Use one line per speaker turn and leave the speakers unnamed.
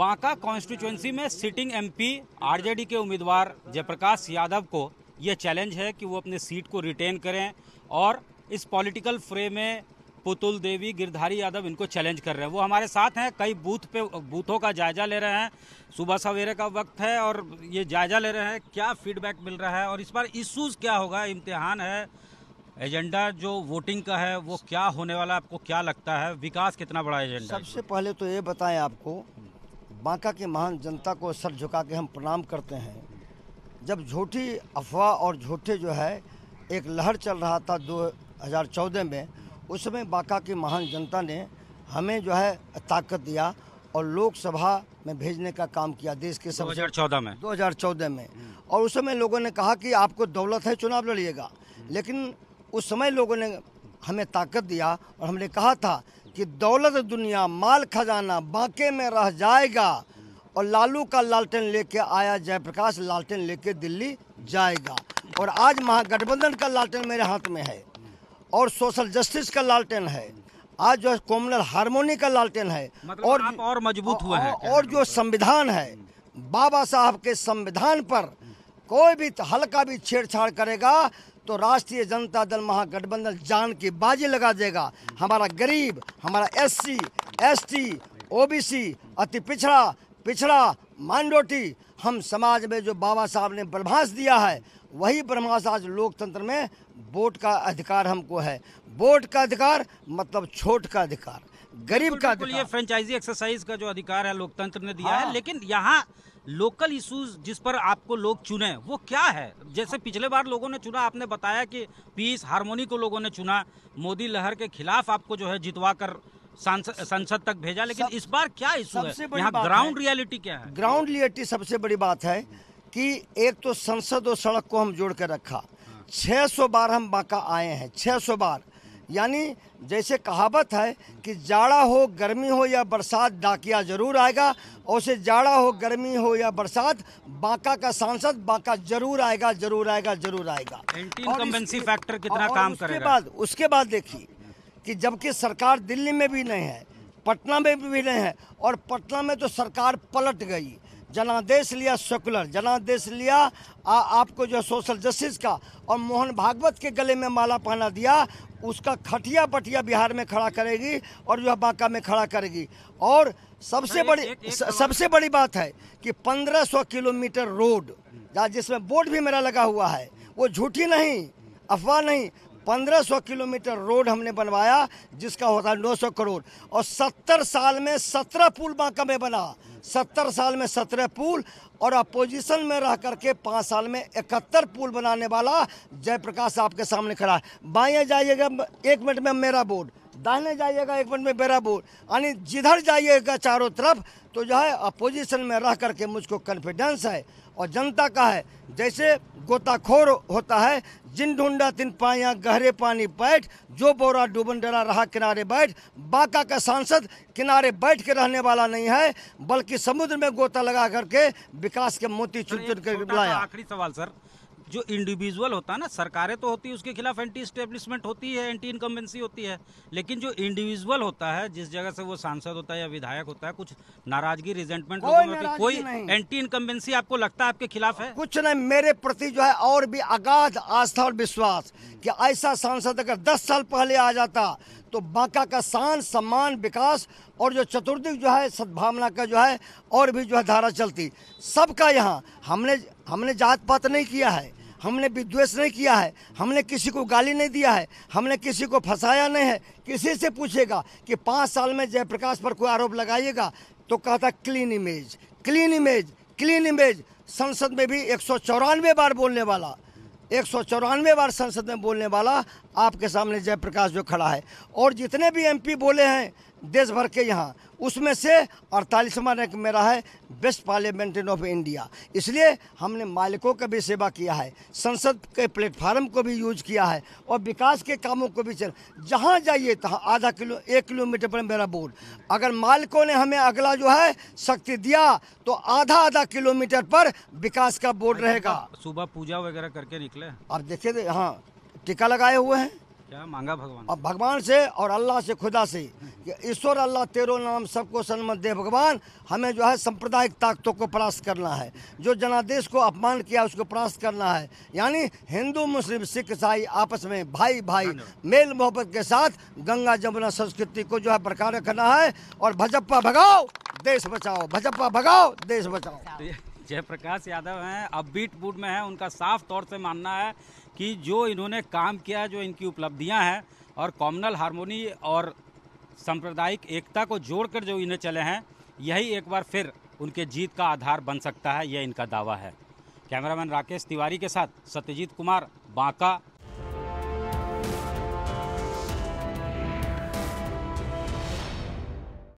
Banka constituency में sitting MP RJD के उम्मीदवार जयप्रकाश यादव को यह चैलेंज है कि वो अपने सीट को रिटेन करें और इस पॉलिटिकल फ्रे में पुतुल देवी गिरधारी यादव इनको चैलेंज कर रहे हैं वो हमारे साथ हैं कई बूथ पे बूथों का जायजा ले रहे हैं सुबह सवेरे का वक्त है और ये जायजा ले रहे हैं क्या फीडबैक मिल रहा है और इस बार इश्यूज क्या होगा इम्तिहान है एजेंडा जो वोटिंग का है वो क्या होने वाला आपको क्या लगता है विकास कितना बड़ा एजेंडा सबसे
पहले तो ये बताएं आपको बांका की महान जनता को सर झुका के हम प्रणाम करते हैं जब झूठी अफवाह और झूठे जो है एक लहर चल रहा था 2014 में उसमें बांका की महान जनता ने हमें जो है ताकत दिया और लोकसभा में भेजने का काम किया देश के सब 2014 में 2014 में और उस समय लोगों ने कहा कि आपको दौलत है चुनाव लड़िएगा लेकिन उस समय लोगों ने हमें ताकत दिया और हमने कहा था कि दौलत दुनिया माल खजाना बाके में रह जाएगा और लालू का लालटेन लेके आया जयप्रकाश लालटेन लेके दिल्ली जाएगा और आज महागठबंधन का लालटेन मेरे हाथ में है और सोशल जस्टिस का लालटेन है आज जो कॉमनल हारमोनी का लालटेन है मतलब और आप और मजबूत हुआ है और जो संविधान है बाबा साहब के संविधान पर कोई भी हल्का भी छेड़छाड़ करेगा तो राष्ट्रीय जनता दल महागठबंधन जान के बाजी लगा देगा हमारा गरीब हमारा एससी, एसटी, ओबीसी, अति पिछड़ा पिछड़ा मांडोटी हम समाज में जो बाबा साहब ने ब्रह्मास दिया है वही ब्रह्मास आज लोकतंत्र में वोट का अधिकार हमको है वोट का अधिकार मतलब छोट का अधिकार गरीब का अधिकार ये
फ्रेंचाइजी एक्सरसाइज का जो अधिकार है लोकतंत्र ने दिया हाँ। है लेकिन यहाँ लोकल इश्यूज जिस पर आपको लोग चुने वो क्या है जैसे पिछले बार लोगों ने चुना आपने बताया कि पीस हारमोनी को लोगों ने चुना मोदी लहर के खिलाफ आपको जो है जितवा कर संसद तक भेजा लेकिन सब, इस बार क्या इशू है यहाँ ग्राउंड रियलिटी क्या है
ग्राउंड रियलिटी सबसे बड़ी बात है कि एक तो संसद और सड़क को हम जोड़ कर रखा हाँ। सौ बार हम बांका आए हैं सौ बार यानी जैसे कहावत है कि जाड़ा हो गर्मी हो या बरसात डाकिया जरूर आएगा और उसे जाड़ा हो गर्मी हो या बरसात बांका का सांसद बांका जरूर आएगा जरूर आएगा जरूर आएगा
फैक्टर कितना और काम उसके बाद
उसके बाद देखिए कि जबकि सरकार दिल्ली में भी नहीं है पटना में भी नहीं है और पटना में तो सरकार पलट गई जनादेश लिया सेकुलर जनादेश लिया आ, आपको जो सोशल जस्टिस का और मोहन भागवत के गले में माला पहना दिया उसका खटिया पटिया बिहार में खड़ा करेगी और जो बांका में खड़ा करेगी और सबसे बड़ी एक, एक, सबसे बड़ी बात है कि 1500 किलोमीटर रोड जिसमें बोर्ड भी मेरा लगा हुआ है वो झूठी नहीं अफवाह नहीं 1500 किलोमीटर रोड हमने बनवाया जिसका होता है नौ करोड़ और 70 साल में 17 पुल बांका में बना 70 साल में 17 पुल और अपोजिशन में रह करके पाँच साल में इकहत्तर पुल बनाने वाला जयप्रकाश आपके सामने खड़ा है बाएँ जाइएगा एक मिनट में मेरा बोर्ड दाहिने जाइएगा एक मिनट में बेरा बोल यानी जिधर जाइएगा चारों तरफ तो जो है अपोजिशन में रह करके मुझको कॉन्फिडेंस है और जनता का है जैसे गोताखोर होता है जिन ढूंढा तिन पाया गहरे पानी बैठ जो बोरा डूबन डरा रहा किनारे बैठ बाका का सांसद किनारे बैठ के रहने वाला नहीं है बल्कि समुद्र में गोता लगा करके विकास के मोती चुन चुन कर आखिरी
सवाल सर जो इंडिविजुअल होता है ना सरकारें तो होती है उसके खिलाफ एंटी स्टेब्लिशमेंट होती है एंटी इनकम्बेंसी होती है लेकिन जो इंडिविजुअल होता है जिस जगह से वो सांसद होता है या विधायक होता है कुछ नाराजगी रिजेंटमेंट कोई, नाराजगी कोई एंटी इनकम्बेंसी आपको लगता है आपके खिलाफ है
कुछ नहीं मेरे प्रति जो है और भी अगाध आस्था और विश्वास की ऐसा सांसद अगर दस साल पहले आ जाता तो बांका का शान सम्मान विकास और जो चतुर्दिक जो है सद्भावना का जो है और भी जो है धारा चलती सबका यहाँ हमने हमने जात पात नहीं किया है हमने विद्वेष नहीं किया है हमने किसी को गाली नहीं दिया है हमने किसी को फंसाया नहीं है किसी से पूछेगा कि पाँच साल में जयप्रकाश पर कोई आरोप लगाइएगा तो कहता clean image clean image clean image संसद में भी एक बार बोलने वाला एक सौ चौरानवे बार संसद में बोलने वाला आपके सामने जयप्रकाश जो खड़ा है और जितने भी एमपी बोले हैं देश भर के यहाँ उसमें से अड़तालीसवा रैंक मेरा है बेस्ट पार्लियामेंटेन ऑफ इंडिया इसलिए हमने मालिकों का भी सेवा किया है संसद के प्लेटफार्म को भी यूज किया है और विकास के कामों को भी चल जहाँ जाइए तहाँ आधा किलो एक किलोमीटर पर मेरा बोर्ड अगर मालिकों ने हमें अगला जो है शक्ति दिया तो आधा आधा किलोमीटर पर विकास का बोर्ड रहेगा
सुबह पूजा वगैरह करके निकले
आप देखिए हाँ टीका लगाए हुए हैं
क्या मांगा भगवान अब
भगवान से और अल्लाह से खुदा से ईश्वर अल्लाह तेरो नाम सबको सन्मत दे भगवान हमें जो है सांप्रदायिक ताकतों को परास्त करना है जो जनादेश को अपमान किया उसको परास्त करना है यानी हिंदू मुस्लिम सिख ईसाई आपस में भाई भाई मेल मोहब्बत के साथ गंगा जमुना संस्कृति को जो है बरकरार रखना है और भजप्पा भगाओ देश बचाओ भजप्पा भगाओ देश बचाओ
तो जयप्रकाश यादव हैं अब बीट बूट में है उनका साफ तौर से मानना है कि जो इन्होंने काम किया जो इनकी उपलब्धियां हैं और कॉमनल हारमोनी और सांप्रदायिक एकता को जोड़कर जो इन्हें चले हैं यही एक बार फिर उनके जीत का आधार बन सकता है यह इनका दावा है कैमरामैन राकेश तिवारी के साथ सत्यजीत कुमार बांका